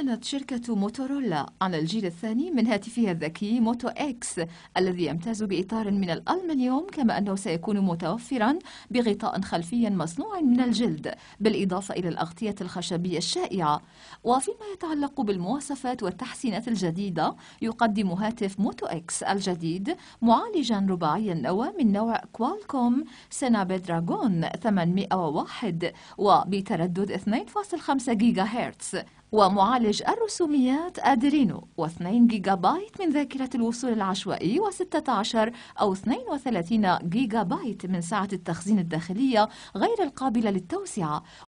أعلنت شركة موتورولا عن الجيل الثاني من هاتفها الذكي موتو إكس الذي يمتاز بإطار من الألمنيوم كما أنه سيكون متوفرا بغطاء خلفي مصنوع من الجلد بالإضافة إلى الأغطية الخشبية الشائعة وفيما يتعلق بالمواصفات والتحسينات الجديدة يقدم هاتف موتو إكس الجديد معالجا رباعي النوى من نوع كوالكوم سنابدراجون 801 وبتردد 2.5 جيجا هرتز ومعالج الرسوميات أدرينو و2 جيجا بايت من ذاكرة الوصول العشوائي و16 أو 32 جيجا بايت من سعة التخزين الداخلية غير القابلة للتوسعة